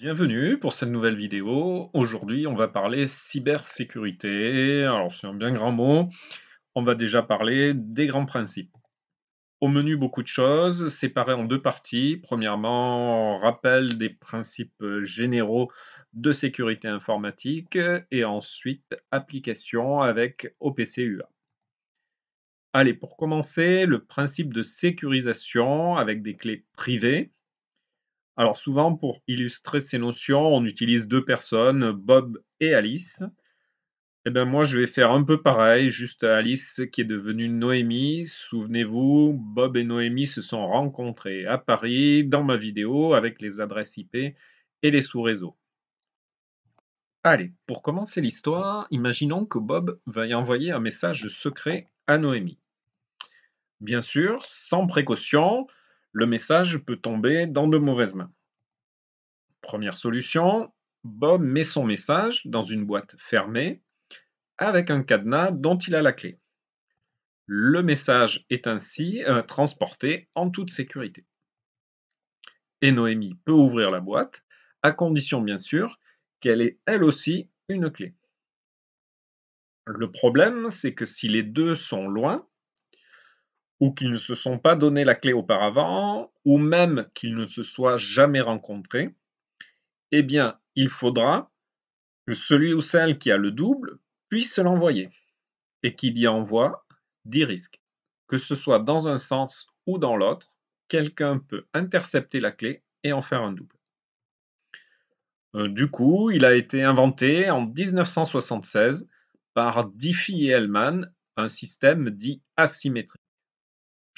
Bienvenue pour cette nouvelle vidéo. Aujourd'hui, on va parler cybersécurité. Alors, c'est un bien grand mot. On va déjà parler des grands principes. Au menu, beaucoup de choses, séparées en deux parties. Premièrement, rappel des principes généraux de sécurité informatique et ensuite application avec UA. Allez, pour commencer, le principe de sécurisation avec des clés privées alors souvent, pour illustrer ces notions, on utilise deux personnes, Bob et Alice. Eh bien moi, je vais faire un peu pareil, juste Alice qui est devenue Noémie. Souvenez-vous, Bob et Noémie se sont rencontrés à Paris dans ma vidéo avec les adresses IP et les sous-réseaux. Allez, pour commencer l'histoire, imaginons que Bob y envoyer un message secret à Noémie. Bien sûr, sans précaution, le message peut tomber dans de mauvaises mains. Première solution, Bob met son message dans une boîte fermée avec un cadenas dont il a la clé. Le message est ainsi euh, transporté en toute sécurité. Et Noémie peut ouvrir la boîte, à condition bien sûr qu'elle ait elle aussi une clé. Le problème, c'est que si les deux sont loin, ou qu'ils ne se sont pas donné la clé auparavant, ou même qu'ils ne se soient jamais rencontrés, eh bien, il faudra que celui ou celle qui a le double puisse l'envoyer. Et qu'il y envoie dit risque. Que ce soit dans un sens ou dans l'autre, quelqu'un peut intercepter la clé et en faire un double. Euh, du coup, il a été inventé en 1976 par Diffie et Hellman, un système dit asymétrique.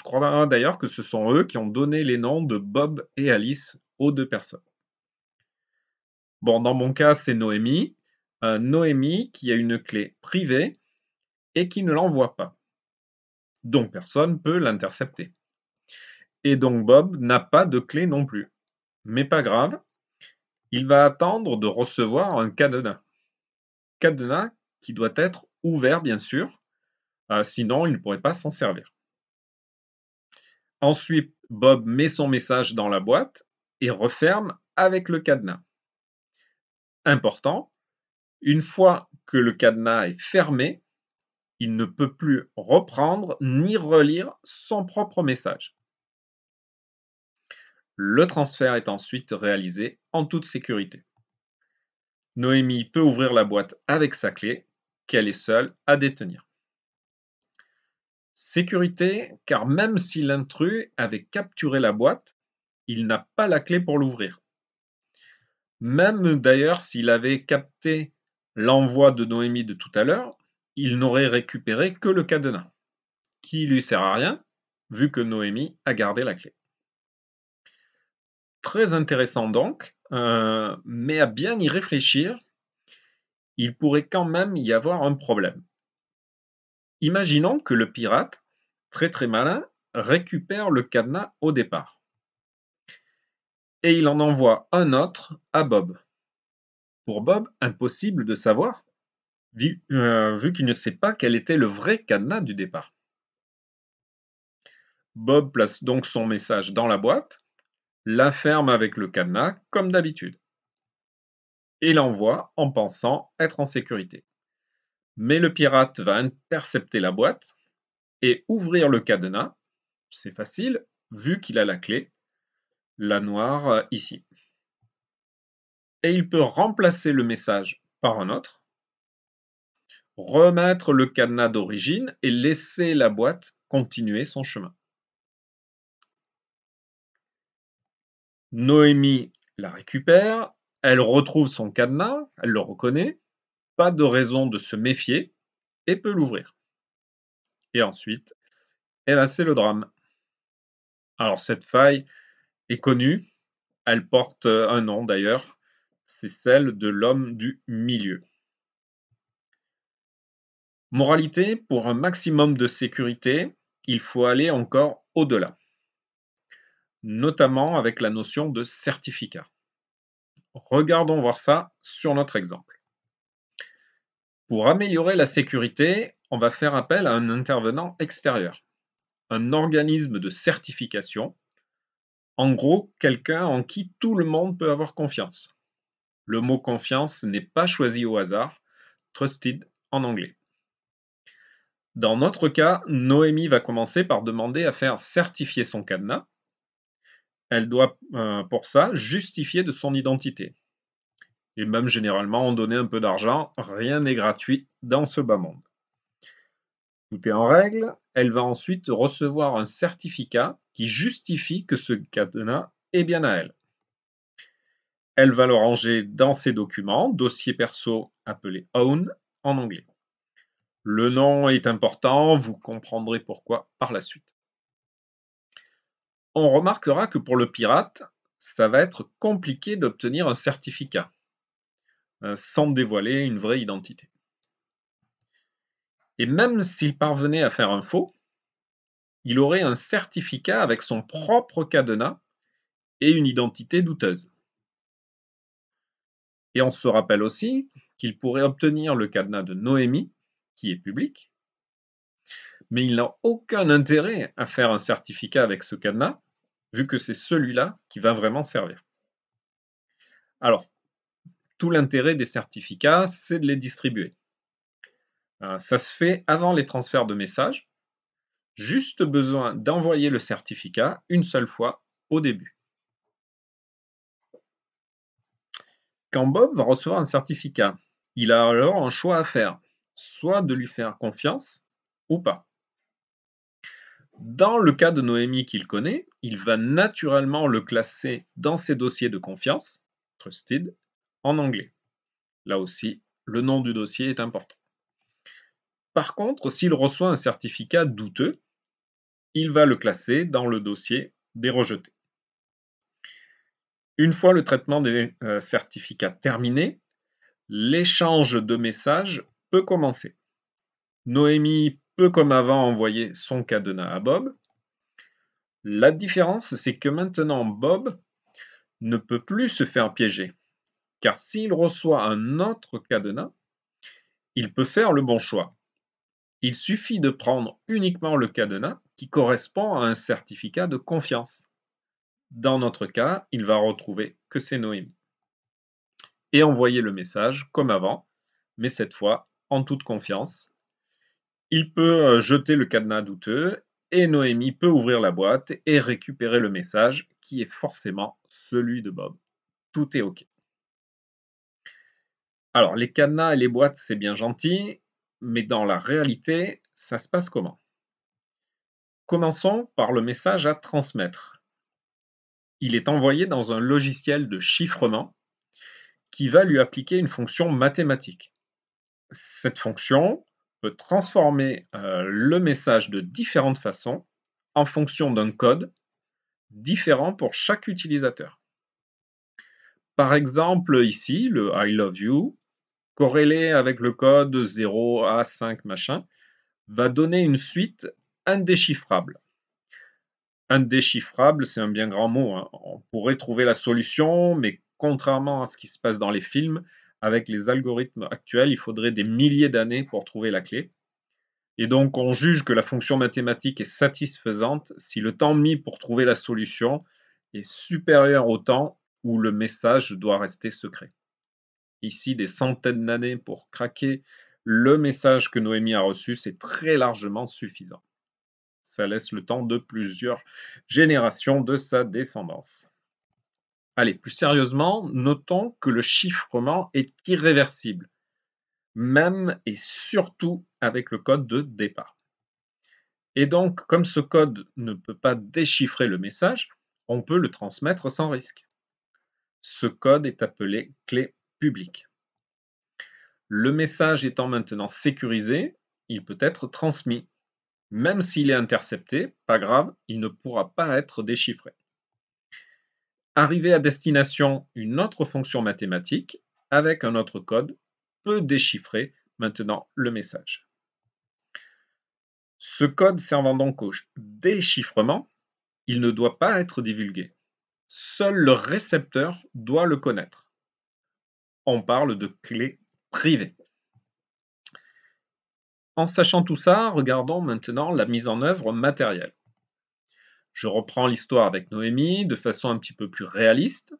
Je crois hein, d'ailleurs que ce sont eux qui ont donné les noms de Bob et Alice aux deux personnes. Bon, dans mon cas, c'est Noémie. Euh, Noémie qui a une clé privée et qui ne l'envoie pas. Donc personne ne peut l'intercepter. Et donc Bob n'a pas de clé non plus. Mais pas grave, il va attendre de recevoir un cadenas. Cadenas qui doit être ouvert, bien sûr, euh, sinon il ne pourrait pas s'en servir. Ensuite, Bob met son message dans la boîte et referme avec le cadenas. Important, une fois que le cadenas est fermé, il ne peut plus reprendre ni relire son propre message. Le transfert est ensuite réalisé en toute sécurité. Noémie peut ouvrir la boîte avec sa clé qu'elle est seule à détenir. Sécurité, car même si l'intrus avait capturé la boîte, il n'a pas la clé pour l'ouvrir. Même d'ailleurs s'il avait capté l'envoi de Noémie de tout à l'heure, il n'aurait récupéré que le cadenas, qui lui sert à rien, vu que Noémie a gardé la clé. Très intéressant donc, euh, mais à bien y réfléchir, il pourrait quand même y avoir un problème. Imaginons que le pirate, très très malin, récupère le cadenas au départ. Et il en envoie un autre à Bob. Pour Bob, impossible de savoir, vu, euh, qu'il ne sait pas quel était le vrai cadenas du départ. Bob place donc son message dans la boîte, la ferme avec le cadenas comme d'habitude, et l'envoie en pensant être en sécurité mais le pirate va intercepter la boîte et ouvrir le cadenas. C'est facile, vu qu'il a la clé, la noire euh, ici. Et il peut remplacer le message par un autre, remettre le cadenas d'origine et laisser la boîte continuer son chemin. Noémie la récupère, elle retrouve son cadenas, elle le reconnaît, de raison de se méfier et peut l'ouvrir. Et ensuite, eh c'est le drame. Alors cette faille est connue, elle porte un nom d'ailleurs, c'est celle de l'homme du milieu. Moralité, pour un maximum de sécurité, il faut aller encore au-delà, notamment avec la notion de certificat. Regardons voir ça sur notre exemple. Pour améliorer la sécurité, on va faire appel à un intervenant extérieur, un organisme de certification, en gros quelqu'un en qui tout le monde peut avoir confiance. Le mot confiance n'est pas choisi au hasard, trusted en anglais. Dans notre cas, Noémie va commencer par demander à faire certifier son cadenas. Elle doit euh, pour ça justifier de son identité et même généralement on donnait un peu d'argent, rien n'est gratuit dans ce bas monde. Tout est en règle, elle va ensuite recevoir un certificat qui justifie que ce cadenas est bien à elle. Elle va le ranger dans ses documents, dossier perso appelé Own en anglais. Le nom est important, vous comprendrez pourquoi par la suite. On remarquera que pour le pirate, ça va être compliqué d'obtenir un certificat. Euh, sans dévoiler une vraie identité. Et même s'il parvenait à faire un faux, il aurait un certificat avec son propre cadenas et une identité douteuse. Et on se rappelle aussi qu'il pourrait obtenir le cadenas de Noémie, qui est public, mais il n'a aucun intérêt à faire un certificat avec ce cadenas, vu que c'est celui-là qui va vraiment servir. Alors, l'intérêt des certificats, c'est de les distribuer. Euh, ça se fait avant les transferts de messages. Juste besoin d'envoyer le certificat une seule fois au début. Quand Bob va recevoir un certificat, il a alors un choix à faire, soit de lui faire confiance ou pas. Dans le cas de Noémie qu'il connaît, il va naturellement le classer dans ses dossiers de confiance, trusted, en anglais. Là aussi, le nom du dossier est important. Par contre, s'il reçoit un certificat douteux, il va le classer dans le dossier des rejetés. Une fois le traitement des euh, certificats terminé, l'échange de messages peut commencer. Noémie peut comme avant envoyer son cadenas à Bob. La différence, c'est que maintenant Bob ne peut plus se faire piéger car s'il reçoit un autre cadenas, il peut faire le bon choix. Il suffit de prendre uniquement le cadenas qui correspond à un certificat de confiance. Dans notre cas, il va retrouver que c'est Noémie. Et envoyer le message comme avant, mais cette fois en toute confiance. Il peut euh, jeter le cadenas douteux et Noémie peut ouvrir la boîte et récupérer le message qui est forcément celui de Bob. Tout est OK. Alors, les cadenas et les boîtes, c'est bien gentil, mais dans la réalité, ça se passe comment Commençons par le message à transmettre. Il est envoyé dans un logiciel de chiffrement qui va lui appliquer une fonction mathématique. Cette fonction peut transformer euh, le message de différentes façons en fonction d'un code différent pour chaque utilisateur. Par exemple, ici, le I love you corrélé avec le code 0 à 5 machin, va donner une suite indéchiffrable. Indéchiffrable, c'est un bien grand mot. Hein. On pourrait trouver la solution, mais contrairement à ce qui se passe dans les films, avec les algorithmes actuels, il faudrait des milliers d'années pour trouver la clé. Et donc, on juge que la fonction mathématique est satisfaisante si le temps mis pour trouver la solution est supérieur au temps où le message doit rester secret ici des centaines d'années pour craquer, le message que Noémie a reçu, c'est très largement suffisant. Ça laisse le temps de plusieurs générations de sa descendance. Allez, plus sérieusement, notons que le chiffrement est irréversible, même et surtout avec le code de départ. Et donc, comme ce code ne peut pas déchiffrer le message, on peut le transmettre sans risque. Ce code est appelé clé public. Le message étant maintenant sécurisé, il peut être transmis. Même s'il est intercepté, pas grave, il ne pourra pas être déchiffré. Arrivé à destination une autre fonction mathématique avec un autre code peut déchiffrer maintenant le message. Ce code servant donc au déchiffrement, il ne doit pas être divulgué. Seul le récepteur doit le connaître on parle de clé privée. En sachant tout ça, regardons maintenant la mise en œuvre matérielle. Je reprends l'histoire avec Noémie de façon un petit peu plus réaliste.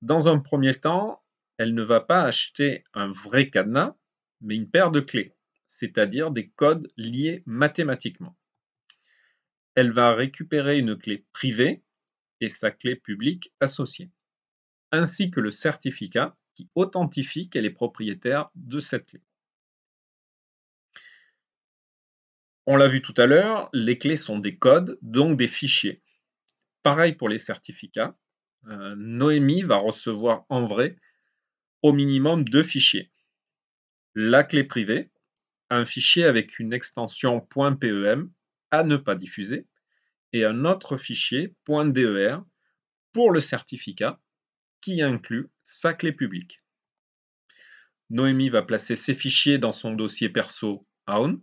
Dans un premier temps, elle ne va pas acheter un vrai cadenas, mais une paire de clés, c'est-à-dire des codes liés mathématiquement. Elle va récupérer une clé privée et sa clé publique associée, ainsi que le certificat qui authentifie qu'elle est propriétaire de cette clé. On l'a vu tout à l'heure, les clés sont des codes, donc des fichiers. Pareil pour les certificats. Euh, Noémie va recevoir en vrai au minimum deux fichiers. La clé privée, un fichier avec une extension .pem à ne pas diffuser, et un autre fichier .der pour le certificat qui inclut sa clé publique. Noémie va placer ses fichiers dans son dossier perso Aon,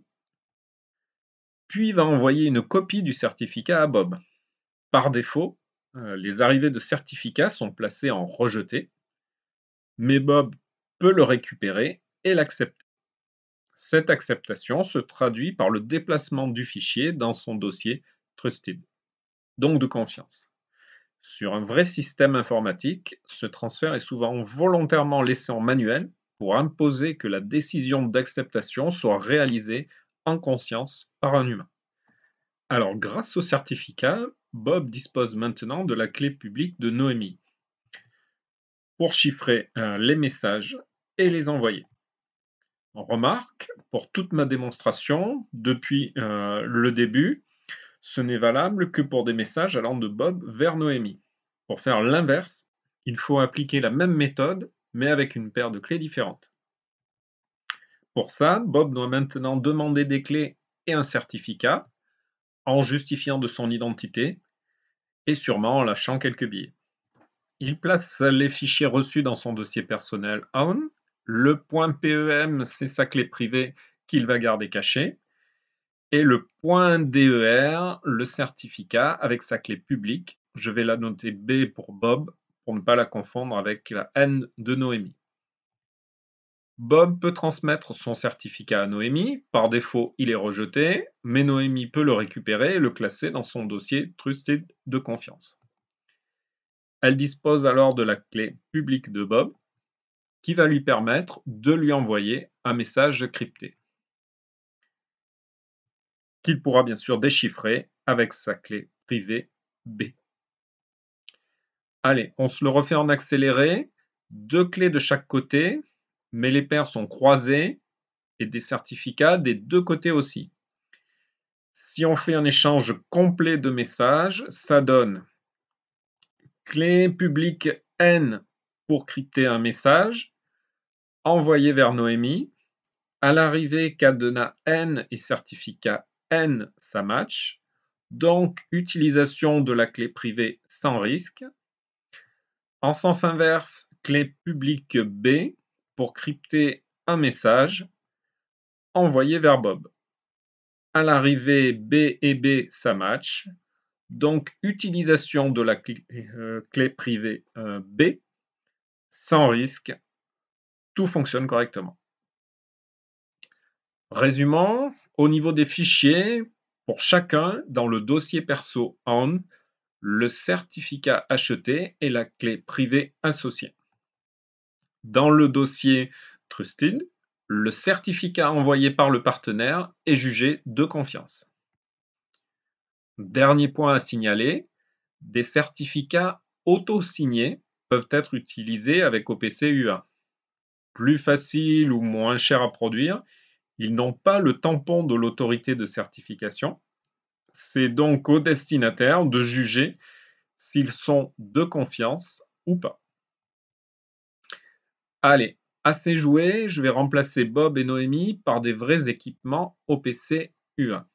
puis va envoyer une copie du certificat à Bob. Par défaut, euh, les arrivées de certificats sont placées en rejeté, mais Bob peut le récupérer et l'accepter. Cette acceptation se traduit par le déplacement du fichier dans son dossier Trusted, donc de confiance. Sur un vrai système informatique, ce transfert est souvent volontairement laissé en manuel pour imposer que la décision d'acceptation soit réalisée en conscience par un humain. Alors grâce au certificat, Bob dispose maintenant de la clé publique de Noémie pour chiffrer euh, les messages et les envoyer. On remarque, pour toute ma démonstration, depuis euh, le début, ce n'est valable que pour des messages allant de Bob vers Noémie. Pour faire l'inverse, il faut appliquer la même méthode, mais avec une paire de clés différentes. Pour ça, Bob doit maintenant demander des clés et un certificat, en justifiant de son identité, et sûrement en lâchant quelques billets. Il place les fichiers reçus dans son dossier personnel OWN. Le .pem, c'est sa clé privée qu'il va garder cachée. Et le point DER, le certificat avec sa clé publique, je vais la noter B pour Bob pour ne pas la confondre avec la N de Noémie. Bob peut transmettre son certificat à Noémie. Par défaut, il est rejeté, mais Noémie peut le récupérer et le classer dans son dossier Trusted de confiance. Elle dispose alors de la clé publique de Bob qui va lui permettre de lui envoyer un message crypté qu'il pourra bien sûr déchiffrer avec sa clé privée B. Allez, on se le refait en accéléré. Deux clés de chaque côté, mais les paires sont croisées et des certificats des deux côtés aussi. Si on fait un échange complet de messages, ça donne clé publique N pour crypter un message, envoyé vers Noémie. À l'arrivée, cadenas N et certificat n, ça match. Donc, utilisation de la clé privée sans risque. En sens inverse, clé publique B pour crypter un message envoyé vers Bob. À l'arrivée, B et B, ça match. Donc, utilisation de la clé, euh, privée euh, B sans risque. Tout fonctionne correctement. résumant au niveau des fichiers, pour chacun, dans le dossier perso ON, le certificat acheté est la clé privée associée. Dans le dossier Trusted, le certificat envoyé par le partenaire est jugé de confiance. Dernier point à signaler, des certificats auto-signés peuvent être utilisés avec OPC UA. Plus facile ou moins cher à produire, ils n'ont pas le tampon de l'autorité de certification. C'est donc au destinataire de juger s'ils sont de confiance ou pas. Allez, assez joué, je vais remplacer Bob et Noémie par des vrais équipements OPC UA.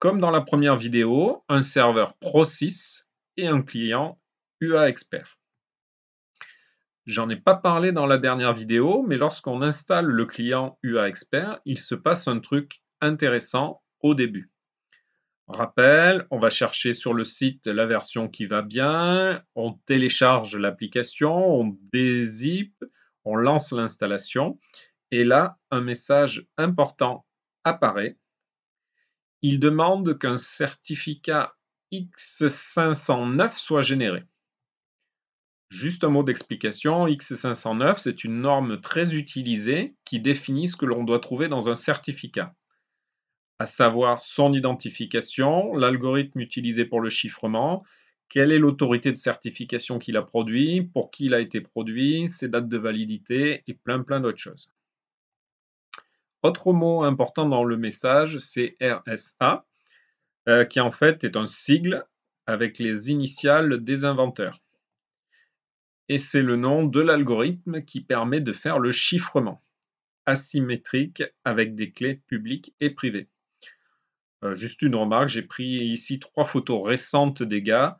Comme dans la première vidéo, un serveur Pro6 et un client UA Expert. J'en ai pas parlé dans la dernière vidéo, mais lorsqu'on installe le client UA Expert, il se passe un truc intéressant au début. Rappel, on va chercher sur le site la version qui va bien, on télécharge l'application, on dézip, on lance l'installation, et là, un message important apparaît. Il demande qu'un certificat X509 soit généré. Juste un mot d'explication, X509, c'est une norme très utilisée qui définit ce que l'on doit trouver dans un certificat, à savoir son identification, l'algorithme utilisé pour le chiffrement, quelle est l'autorité de certification qu'il a produit, pour qui il a été produit, ses dates de validité et plein plein d'autres choses. Autre mot important dans le message, c'est RSA, euh, qui en fait est un sigle avec les initiales des inventeurs et c'est le nom de l'algorithme qui permet de faire le chiffrement asymétrique avec des clés publiques et privées. Euh, juste une remarque, j'ai pris ici trois photos récentes des gars,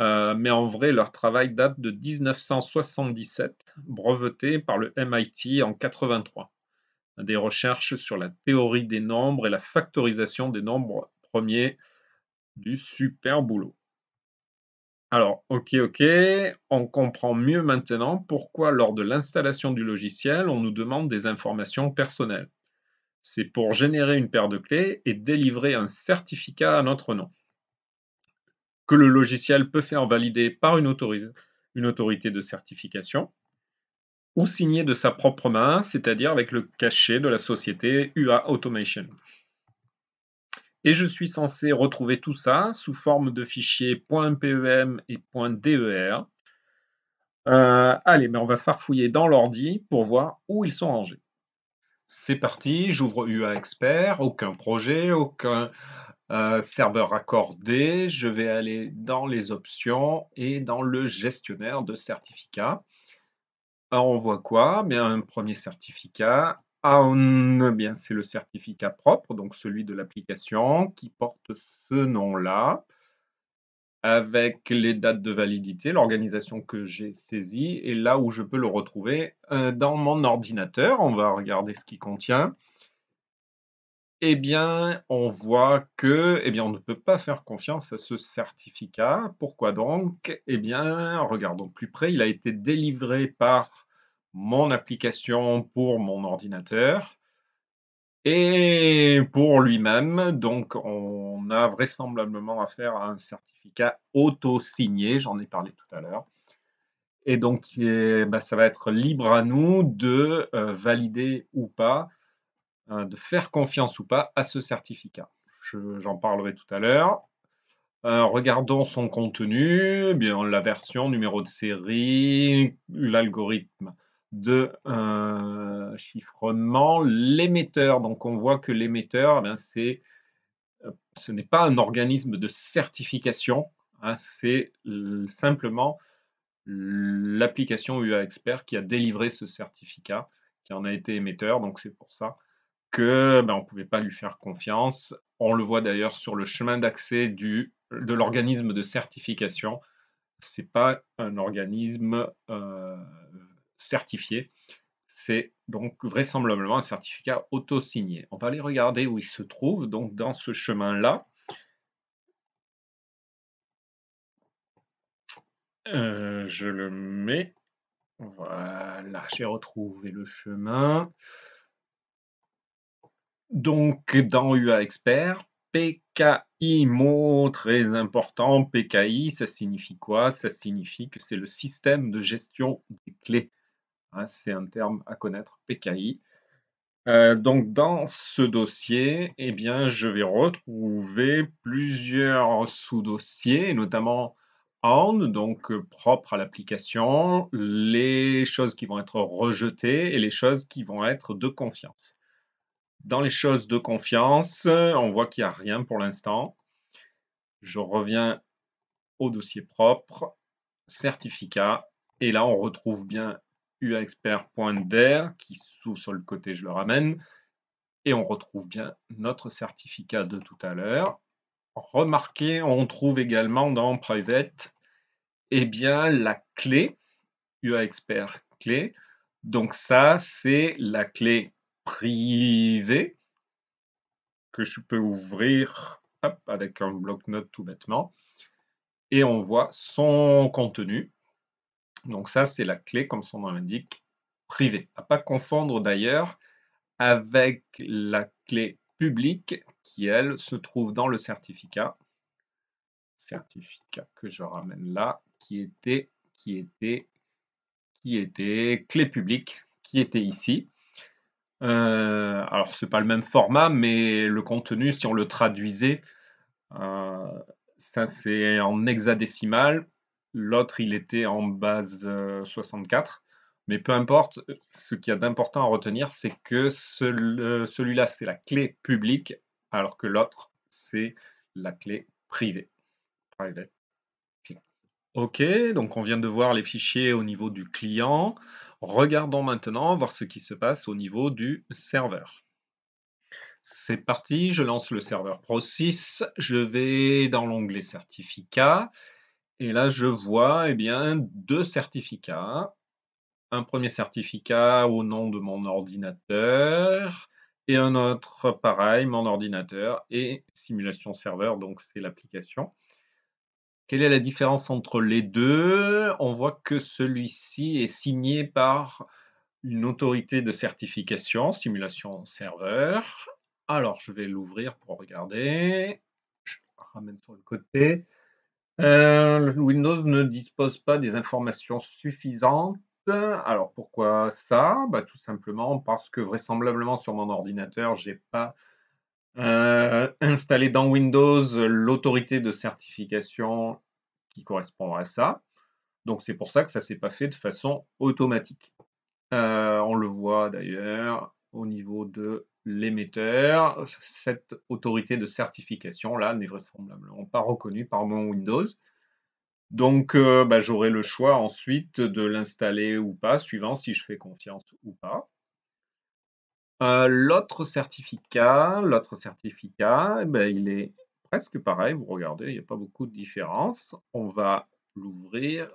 euh, mais en vrai leur travail date de 1977, breveté par le MIT en 83. Des recherches sur la théorie des nombres et la factorisation des nombres premiers du super boulot. Alors, OK, OK, on comprend mieux maintenant pourquoi lors de l'installation du logiciel, on nous demande des informations personnelles. C'est pour générer une paire de clés et délivrer un certificat à notre nom, que le logiciel peut faire valider par une, autorité de certification ou signer de sa propre main, c'est-à-dire avec le cachet de la société UA Automation. Et je suis censé retrouver tout ça sous forme de fichiers .pem et .der. Euh, allez, mais on va farfouiller dans l'ordi pour voir où ils sont rangés. C'est parti, j'ouvre UA Expert, aucun projet, aucun euh, serveur accordé. Je vais aller dans les options et dans le gestionnaire de certificats. Alors ah, on voit quoi Mais un premier certificat eh bien c'est le certificat propre, donc celui de l'application qui porte ce nom-là, avec les dates de validité, l'organisation que j'ai saisie et là où je peux le retrouver euh, dans mon ordinateur. On va regarder ce qu'il contient. Eh bien, on voit que, eh bien, on ne peut pas faire confiance à ce certificat. Pourquoi donc Eh bien, regardons plus près. Il a été délivré par mon application pour mon ordinateur et pour lui-même. Donc, on a vraisemblablement affaire à un certificat auto-signé, j'en ai parlé tout à l'heure. Et donc, bah, ça va être libre à nous de euh, valider ou pas, hein, de faire confiance ou pas à ce certificat. J'en parlerai tout à l'heure. Euh, regardons son contenu, eh bien la version, numéro de série, l'algorithme de euh, chiffrement, l'émetteur. Donc on voit que l'émetteur, eh c'est, euh, ce n'est pas un organisme de certification, hein. c'est simplement l'application UA Expert qui a délivré ce certificat, qui en a été émetteur. Donc c'est pour ça que ben, on ne pouvait pas lui faire confiance. On le voit d'ailleurs sur le chemin d'accès du, de l'organisme de certification. Ce n'est pas un organisme euh, certifié. C'est donc vraisemblablement un certificat auto-signé. On va aller regarder où il se trouve, donc dans ce chemin-là. Euh, je le mets. Voilà, j'ai retrouvé le chemin. Donc, dans UA Expert, PKI, mot très important. PKI, ça signifie quoi Ça signifie que c'est le système de gestion des clés. Hein, c'est un terme à connaître, PKI. Euh, donc dans ce dossier, eh bien, je vais retrouver plusieurs sous-dossiers, notamment on, donc euh, propre à l'application, les choses qui vont être rejetées et les choses qui vont être de confiance. Dans les choses de confiance, on voit qu'il n'y a rien pour l'instant. Je reviens au dossier propre, certificat, et là on retrouve bien uaexpert.der qui s'ouvre sur le côté, je le ramène. Et on retrouve bien notre certificat de tout à l'heure. Remarquez, on trouve également dans Private eh bien, la clé UAExpert clé. Donc ça, c'est la clé privée que je peux ouvrir avec un bloc-notes tout bêtement. Et on voit son contenu donc ça, c'est la clé, comme son nom l'indique, privée. À pas confondre d'ailleurs avec la clé publique qui, elle, se trouve dans le certificat. Certificat que je ramène là, qui était, qui était, qui était clé publique, qui était ici. Euh, alors, ce n'est pas le même format, mais le contenu, si on le traduisait, euh, ça c'est en hexadécimal l'autre il était en base 64. Euh, Mais peu importe, ce qu'il y a d'important à retenir, c'est que euh, celui-là, c'est la clé publique, alors que l'autre, c'est la clé privée. OK, donc on vient de voir les fichiers au niveau du client. Regardons maintenant voir ce qui se passe au niveau du serveur. C'est parti, je lance le serveur Pro 6. Je vais dans l'onglet certificat et là, je vois eh bien, deux certificats. Un premier certificat au nom de mon ordinateur et un autre pareil, mon ordinateur et simulation serveur, donc c'est l'application. Quelle est la différence entre les deux On voit que celui-ci est signé par une autorité de certification, simulation serveur. Alors, je vais l'ouvrir pour regarder. Je ramène sur le côté. Euh, Windows ne dispose pas des informations suffisantes. Alors pourquoi ça bah, Tout simplement parce que vraisemblablement sur mon ordinateur, je n'ai pas euh, installé dans Windows l'autorité de certification qui correspond à ça. Donc c'est pour ça que ça ne s'est pas fait de façon automatique. Euh, on le voit d'ailleurs au niveau de l'émetteur, cette autorité de certification là n'est vraisemblablement pas reconnue par mon Windows. Donc euh, bah, j'aurai le choix ensuite de l'installer ou pas, suivant si je fais confiance ou pas. Euh, l'autre certificat, l'autre certificat, eh ben, il est presque pareil. Vous regardez, il n'y a pas beaucoup de différence. On va l'ouvrir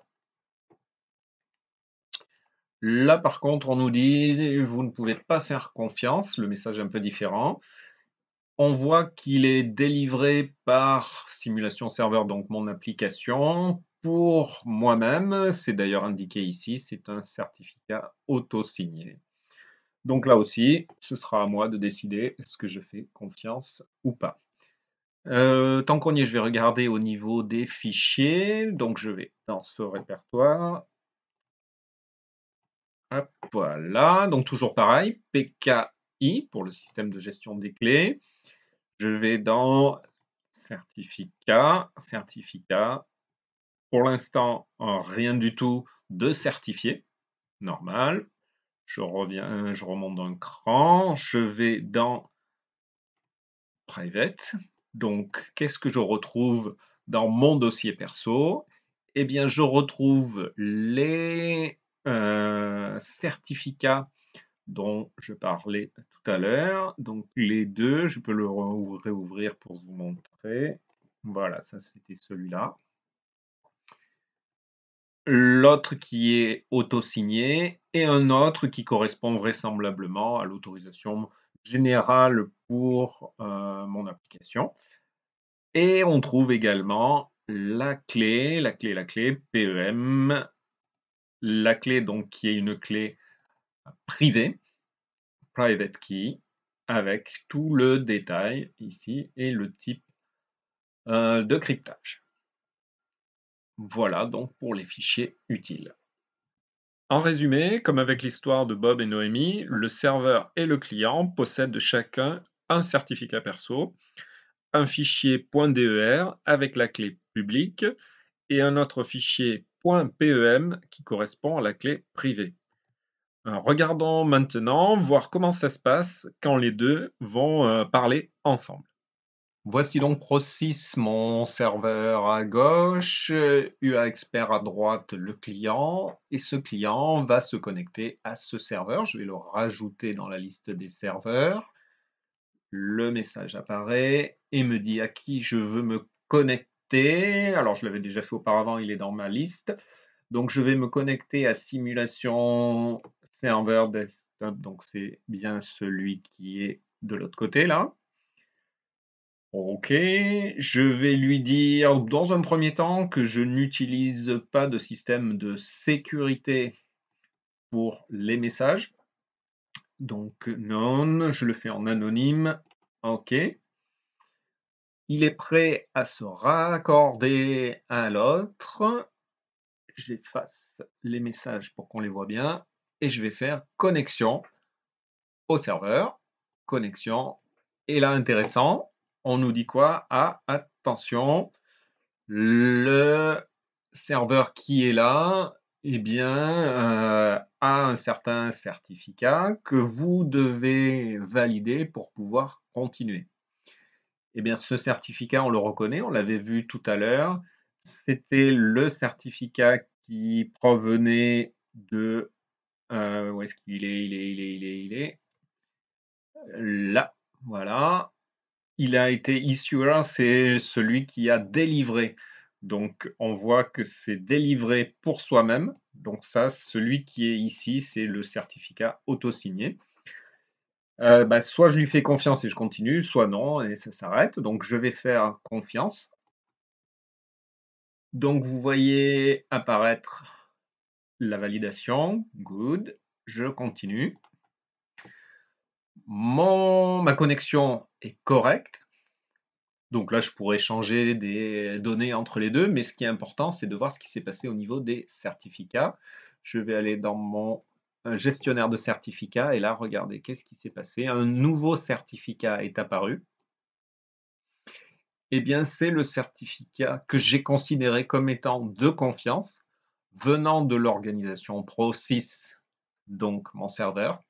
Là, par contre, on nous dit, vous ne pouvez pas faire confiance, le message est un peu différent. On voit qu'il est délivré par Simulation Serveur, donc mon application. Pour moi-même, c'est d'ailleurs indiqué ici, c'est un certificat auto-signé. Donc là aussi, ce sera à moi de décider est-ce que je fais confiance ou pas. Euh, tant qu'on y est, je vais regarder au niveau des fichiers. Donc je vais dans ce répertoire voilà, donc toujours pareil, PKI pour le système de gestion des clés. Je vais dans certificat, certificat. Pour l'instant, euh, rien du tout de certifié, normal. Je reviens, je remonte d'un cran, je vais dans private. Donc, qu'est-ce que je retrouve dans mon dossier perso Eh bien, je retrouve les euh, certificat dont je parlais tout à l'heure. Donc les deux, je peux le réouvrir pour vous montrer. Voilà, ça c'était celui-là. L'autre qui est auto-signé et un autre qui correspond vraisemblablement à l'autorisation générale pour euh, mon application. Et on trouve également la clé, la clé, la clé PEM la clé donc qui est une clé privée, private key, avec tout le détail ici et le type euh, de cryptage. Voilà donc pour les fichiers utiles. En résumé, comme avec l'histoire de Bob et Noémie, le serveur et le client possèdent chacun un certificat perso, un fichier .der avec la clé publique et un autre fichier PEM qui correspond à la clé privée. Euh, regardons maintenant voir comment ça se passe quand les deux vont euh, parler ensemble. Voici donc Rossis mon serveur à gauche, UA euh, Expert à droite, le client, et ce client va se connecter à ce serveur. Je vais le rajouter dans la liste des serveurs. Le message apparaît et me dit à qui je veux me connecter alors, je l'avais déjà fait auparavant, il est dans ma liste. Donc, je vais me connecter à simulation Server. desktop. Donc, c'est bien celui qui est de l'autre côté, là. Ok, je vais lui dire dans un premier temps que je n'utilise pas de système de sécurité pour les messages. Donc non, je le fais en anonyme. Ok. Il est prêt à se raccorder à l'autre. J'efface les messages pour qu'on les voit bien. Et je vais faire connexion au serveur. Connexion. Et là, intéressant, on nous dit quoi Ah, attention, le serveur qui est là, eh bien, euh, a un certain certificat que vous devez valider pour pouvoir continuer eh bien, ce certificat, on le reconnaît, on l'avait vu tout à l'heure. C'était le certificat qui provenait de. Euh, où est-ce qu'il est Il est, il est, il est, il est. Là, voilà. Il a été issuer, c'est celui qui a délivré. Donc, on voit que c'est délivré pour soi-même. Donc, ça, celui qui est ici, c'est le certificat auto-signé. Euh, bah, soit je lui fais confiance et je continue, soit non et ça s'arrête. Donc je vais faire confiance. Donc vous voyez apparaître la validation. Good. Je continue. Mon, ma connexion est correcte. Donc là, je pourrais changer des données entre les deux, mais ce qui est important, c'est de voir ce qui s'est passé au niveau des certificats. Je vais aller dans mon gestionnaire de certificats. Et là, regardez, qu'est-ce qui s'est passé Un nouveau certificat est apparu. et eh bien, c'est le certificat que j'ai considéré comme étant de confiance, venant de l'organisation Pro6, donc mon serveur,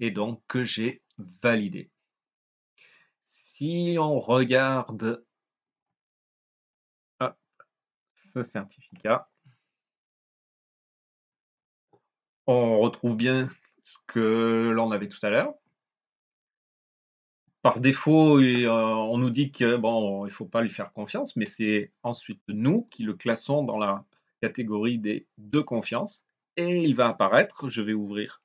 et donc que j'ai validé. Si on regarde ce certificat, on retrouve bien ce que l'on avait tout à l'heure. Par défaut, euh, on nous dit que bon, il faut pas lui faire confiance, mais c'est ensuite nous qui le classons dans la catégorie des deux confiances. Et il va apparaître, je vais ouvrir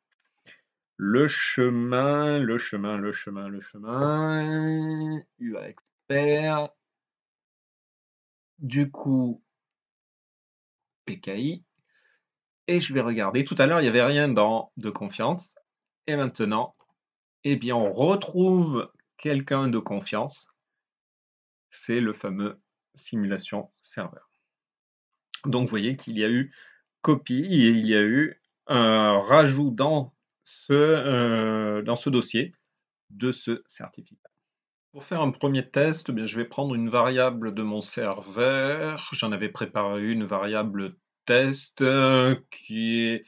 le chemin, le chemin, le chemin, le chemin, UA expert, du coup, PKI, et je vais regarder. Tout à l'heure, il n'y avait rien dans de confiance. Et maintenant, eh bien, on retrouve quelqu'un de confiance. C'est le fameux simulation serveur. Donc, vous voyez qu'il y a eu copie et il y a eu un rajout dans ce, euh, dans ce dossier de ce certificat. Pour faire un premier test, eh bien, je vais prendre une variable de mon serveur. J'en avais préparé une variable test euh, qui,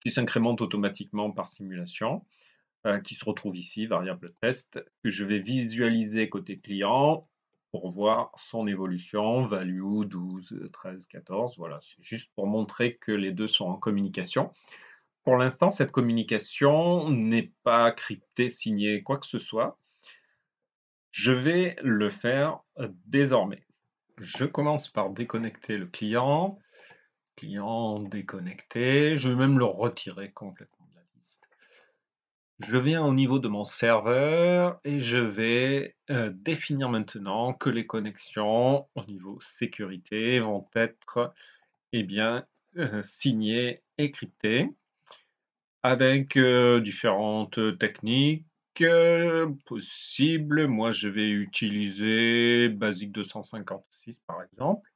qui s'incrémente automatiquement par simulation, euh, qui se retrouve ici, variable test, que je vais visualiser côté client pour voir son évolution, value 12, 13, 14. Voilà, c'est juste pour montrer que les deux sont en communication. Pour l'instant, cette communication n'est pas cryptée, signée, quoi que ce soit. Je vais le faire désormais. Je commence par déconnecter le client client déconnecté. Je vais même le retirer complètement de la liste. Je viens au niveau de mon serveur et je vais euh, définir maintenant que les connexions au niveau sécurité vont être eh bien, euh, signées et cryptées avec euh, différentes techniques possibles. Moi, je vais utiliser BASIC 256 par exemple.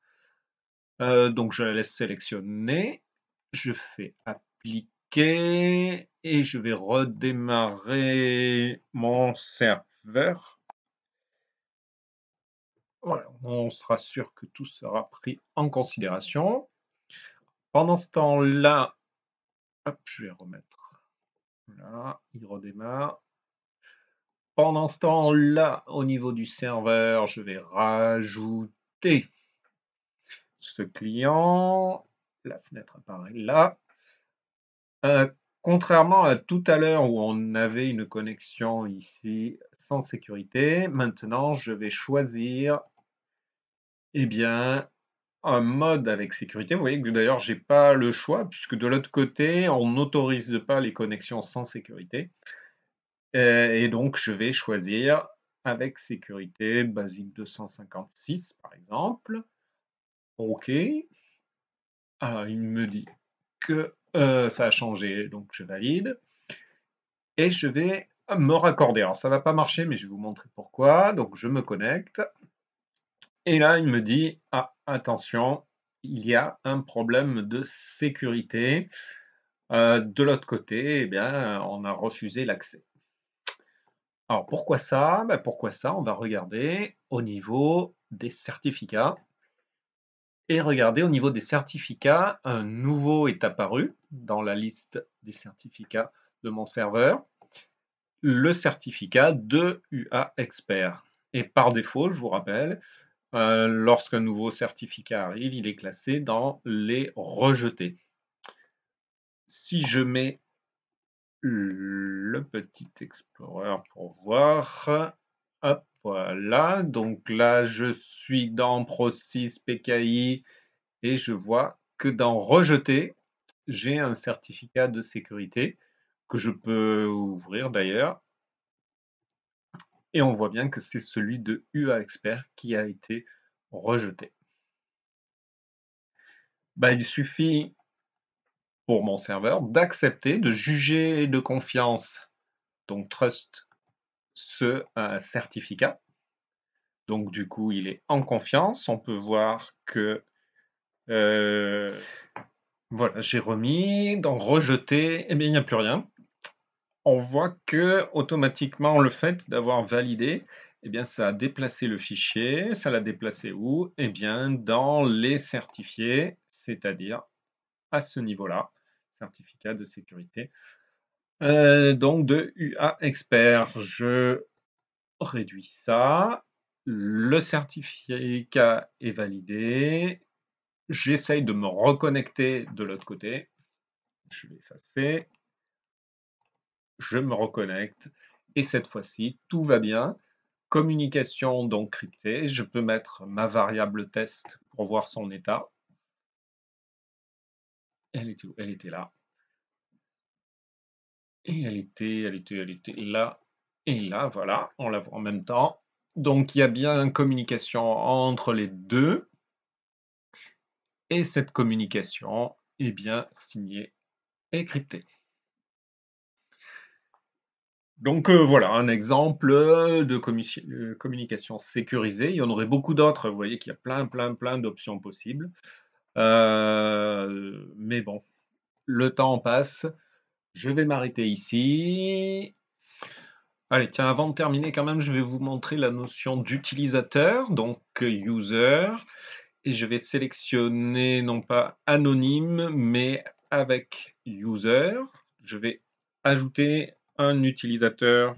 Euh, donc je la laisse sélectionner. Je fais appliquer et je vais redémarrer mon serveur. Voilà, on sera sûr que tout sera pris en considération. Pendant ce temps-là, je vais remettre. il redémarre. Pendant ce temps-là, au niveau du serveur, je vais rajouter ce client. La fenêtre apparaît là. Euh, contrairement à tout à l'heure où on avait une connexion ici sans sécurité, maintenant je vais choisir eh bien, un mode avec sécurité. Vous voyez que d'ailleurs, j'ai pas le choix puisque de l'autre côté, on n'autorise pas les connexions sans sécurité. Euh, et donc, je vais choisir avec sécurité basique 256, par exemple. OK. Alors, ah, il me dit que euh, ça a changé, donc je valide. Et je vais me raccorder. Alors, ça ne va pas marcher, mais je vais vous montrer pourquoi. Donc, je me connecte. Et là, il me dit, ah, attention, il y a un problème de sécurité. Euh, de l'autre côté, eh bien, on a refusé l'accès. Alors pourquoi ça ben, Pourquoi ça On va regarder au niveau des certificats. Et regardez, au niveau des certificats, un nouveau est apparu dans la liste des certificats de mon serveur, le certificat de UA Expert. Et par défaut, je vous rappelle, euh, lorsqu'un nouveau certificat arrive, il est classé dans les rejetés. Si je mets le petit explorer pour voir, Hop, voilà. Donc là, je suis dans procis PKI et je vois que dans Rejeter, j'ai un certificat de sécurité que je peux ouvrir d'ailleurs. Et on voit bien que c'est celui de UA Expert qui a été rejeté. Bah, il suffit pour mon serveur d'accepter, de juger de confiance, donc trust ce euh, certificat. Donc du coup, il est en confiance. On peut voir que euh, voilà, j'ai remis, donc rejeté, et eh bien il n'y a plus rien. On voit que automatiquement le fait d'avoir validé, et eh bien ça a déplacé le fichier. Ça l'a déplacé où Eh bien dans les certifiés, c'est-à-dire à ce niveau-là, certificat de sécurité. Euh, donc de UA Expert, je réduis ça. Le certificat est validé. J'essaye de me reconnecter de l'autre côté. Je vais effacer. Je me reconnecte. Et cette fois-ci, tout va bien. Communication donc cryptée. Je peux mettre ma variable test pour voir son état. Elle était là et elle était, elle était, elle était là et là, voilà, on la voit en même temps. Donc il y a bien une communication entre les deux. Et cette communication est bien signée et cryptée. Donc euh, voilà un exemple de euh, communication sécurisée. Il y en aurait beaucoup d'autres. Vous voyez qu'il y a plein, plein, plein d'options possibles. Euh, mais bon, le temps passe. Je vais m'arrêter ici. Allez, tiens, avant de terminer, quand même, je vais vous montrer la notion d'utilisateur, donc user, et je vais sélectionner non pas anonyme, mais avec user. Je vais ajouter un utilisateur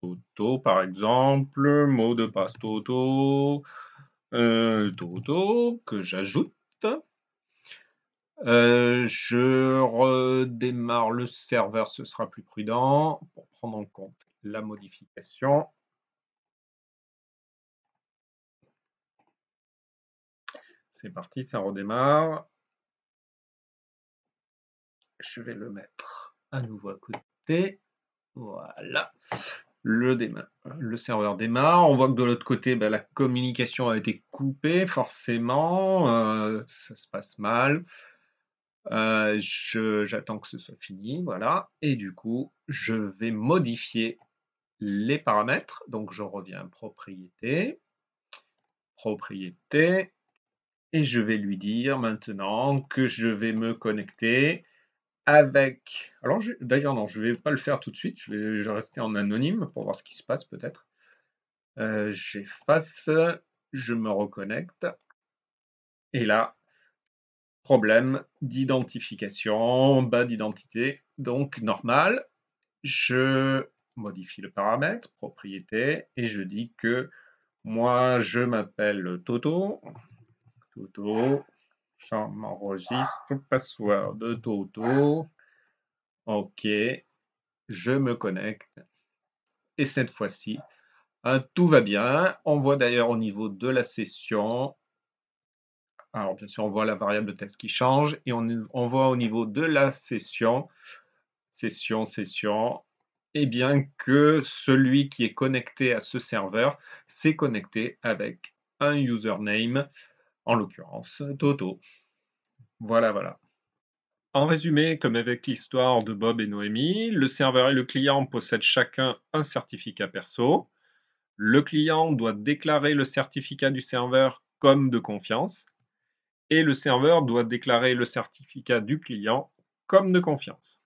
Toto, par exemple, mot de passe Toto, Toto, euh, que j'ajoute. Euh, je redémarre le serveur, ce sera plus prudent pour prendre en compte la modification. C'est parti, ça redémarre. Je vais le mettre à nouveau à côté. Voilà. Le, serveur démarre. On voit que de l'autre côté, ben, la communication a été coupée, forcément. Euh, ça se passe mal. Euh, j'attends que ce soit fini, voilà. Et du coup, je vais modifier les paramètres. Donc, je reviens propriété, propriété, et je vais lui dire maintenant que je vais me connecter avec... Alors, d'ailleurs, non, je ne vais pas le faire tout de suite. Je vais, rester en anonyme pour voir ce qui se passe, peut-être. Euh, J'efface, je me reconnecte. Et là, problème d'identification, bas d'identité, donc normal. Je modifie le paramètre, propriété, et je dis que moi, je m'appelle Toto. Toto, je m'enregistre, password de Toto. OK, je me connecte. Et cette fois-ci, hein, tout va bien. On voit d'ailleurs au niveau de la session, alors bien sûr, on voit la variable de texte qui change et on, voit au niveau de la session, session, session, et eh bien que celui qui est connecté à ce serveur s'est connecté avec un username, en l'occurrence Toto. Voilà, voilà. En résumé, comme avec l'histoire de Bob et Noémie, le serveur et le client possèdent chacun un certificat perso. Le client doit déclarer le certificat du serveur comme de confiance et le serveur doit déclarer le certificat du client comme de confiance.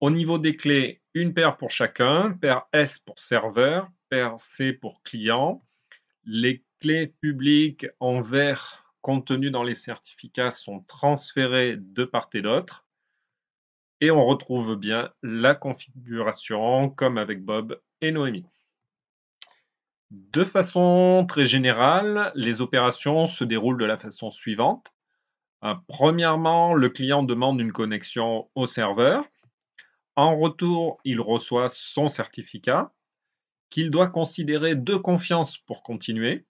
Au niveau des clés, une paire pour chacun, paire S pour serveur, paire C pour client. Les clés publiques en vert contenues dans les certificats sont transférées de part et d'autre. Et on retrouve bien la configuration comme avec Bob et Noémie. De façon très générale, les opérations se déroulent de la façon suivante. Euh, premièrement, le client demande une connexion au serveur. En retour, il reçoit son certificat qu'il doit considérer de confiance pour continuer.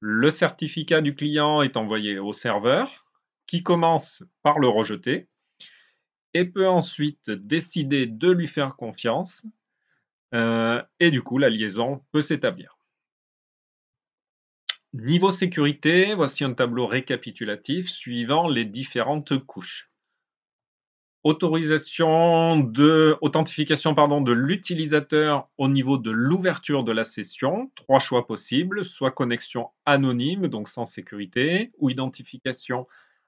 Le certificat du client est envoyé au serveur qui commence par le rejeter et peut ensuite décider de lui faire confiance euh, et du coup, la liaison peut s'établir. Niveau sécurité, voici un tableau récapitulatif suivant les différentes couches. Autorisation de, authentification pardon, de l'utilisateur au niveau de l'ouverture de la session. Trois choix possibles, soit connexion anonyme, donc sans sécurité, ou identification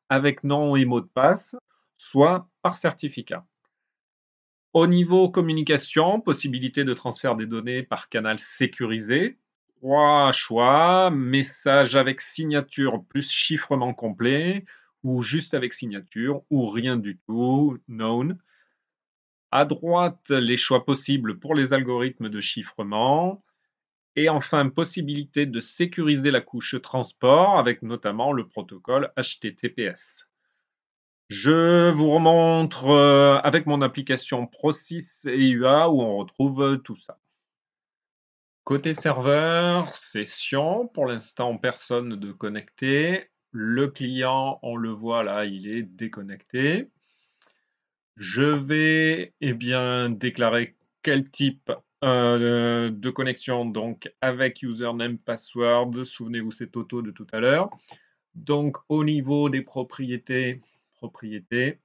avec nom et mot de passe, soit par certificat. Au niveau communication, possibilité de transfert des données par canal sécurisé. Trois choix, message avec signature plus chiffrement complet, ou juste avec signature, ou rien du tout, known. À droite, les choix possibles pour les algorithmes de chiffrement. Et enfin, possibilité de sécuriser la couche transport avec notamment le protocole HTTPS. Je vous remontre euh, avec mon application Prosys où on retrouve euh, tout ça. Côté serveur, session, pour l'instant personne de connecté. Le client, on le voit là, il est déconnecté. Je vais eh bien, déclarer quel type euh, de connexion, donc avec username, password. Souvenez-vous, c'est auto de tout à l'heure. Donc au niveau des propriétés, propriété.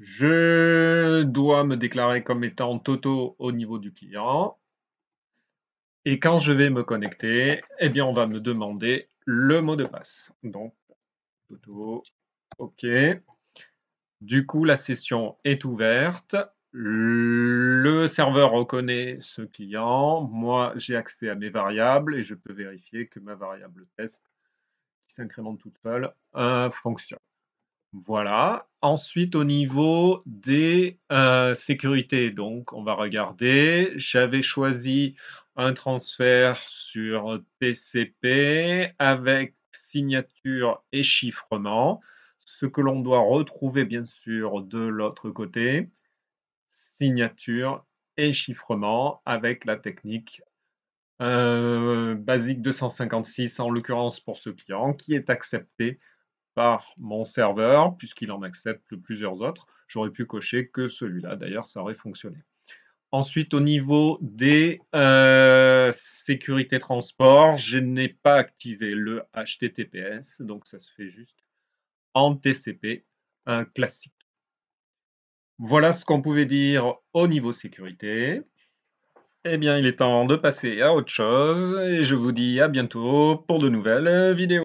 Je dois me déclarer comme étant Toto au niveau du client. Et quand je vais me connecter, eh bien, on va me demander le mot de passe. Donc, Toto, OK. Du coup, la session est ouverte. Le serveur reconnaît ce client. Moi, j'ai accès à mes variables et je peux vérifier que ma variable test incrément toute seule, euh, fonctionne. Voilà. Ensuite, au niveau des euh, sécurités, donc on va regarder. J'avais choisi un transfert sur TCP avec signature et chiffrement. Ce que l'on doit retrouver, bien sûr, de l'autre côté, signature et chiffrement avec la technique Basique euh, BASIC 256 en l'occurrence pour ce client qui est accepté par mon serveur puisqu'il en accepte plusieurs autres. J'aurais pu cocher que celui-là, d'ailleurs ça aurait fonctionné. Ensuite, au niveau des euh, sécurités transport, je n'ai pas activé le HTTPS, donc ça se fait juste en TCP un classique. Voilà ce qu'on pouvait dire au niveau sécurité. Eh bien, il est temps de passer à autre chose et je vous dis à bientôt pour de nouvelles vidéos.